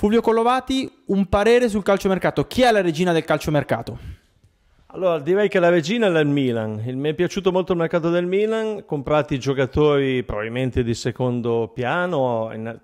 Fulvio Collovati, un parere sul calciomercato. Chi è la regina del calciomercato? Allora, direi che la regina è il Milan. Il, mi è piaciuto molto il mercato del Milan, comprati giocatori probabilmente di secondo piano, in,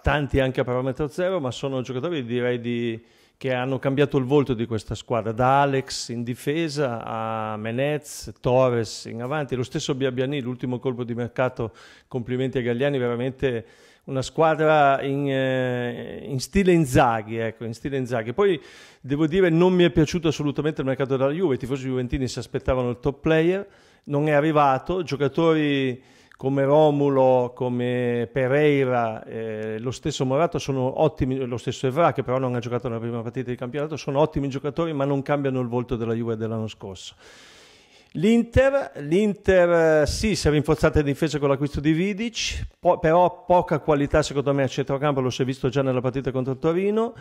tanti anche a parametro zero, ma sono giocatori direi di, che hanno cambiato il volto di questa squadra, da Alex in difesa a Menez, Torres in avanti, lo stesso Biabiani, l'ultimo colpo di mercato, complimenti a Gagliani, veramente una squadra in, eh, in stile Inzaghi, ecco, in stile Inzaghi. Poi devo dire non mi è piaciuto assolutamente il mercato della Juve, i tifosi juventini si aspettavano il top player, non è arrivato, giocatori come Romulo, come Pereira, eh, lo stesso Morato sono ottimi, lo stesso Evra che però non ha giocato nella prima partita di campionato, sono ottimi giocatori ma non cambiano il volto della Juve dell'anno scorso. L'Inter, L'Inter eh, sì, si è rinforzata in difesa con l'acquisto di Vidic, po- però poca qualità secondo me a centrocampo, lo si è visto già nella partita contro Torino.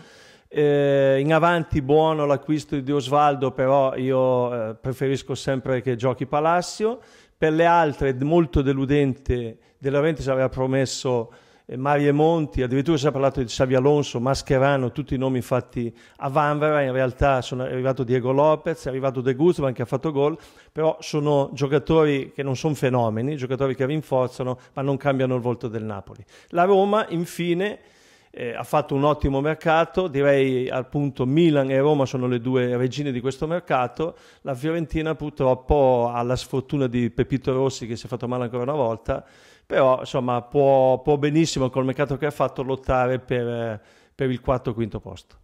Eh, in avanti buono l'acquisto di Osvaldo, però io eh, preferisco sempre che giochi Palacio per le altre molto deludente, De Laurentiis aveva promesso eh, Mario Monti, addirittura si è parlato di Xavi Alonso, Mascherano, tutti i nomi fatti a Vanvera, in realtà sono arrivato Diego Lopez, è arrivato De Guzman che ha fatto gol, però sono giocatori che non sono fenomeni, giocatori che rinforzano ma non cambiano il volto del Napoli. La Roma infine eh, ha fatto un ottimo mercato, direi appunto Milan e Roma sono le due regine di questo mercato, la Fiorentina purtroppo ha la sfortuna di Pepito Rossi che si è fatto male ancora una volta, però insomma può, può benissimo col mercato che ha fatto lottare per, eh, per il quarto o quinto posto.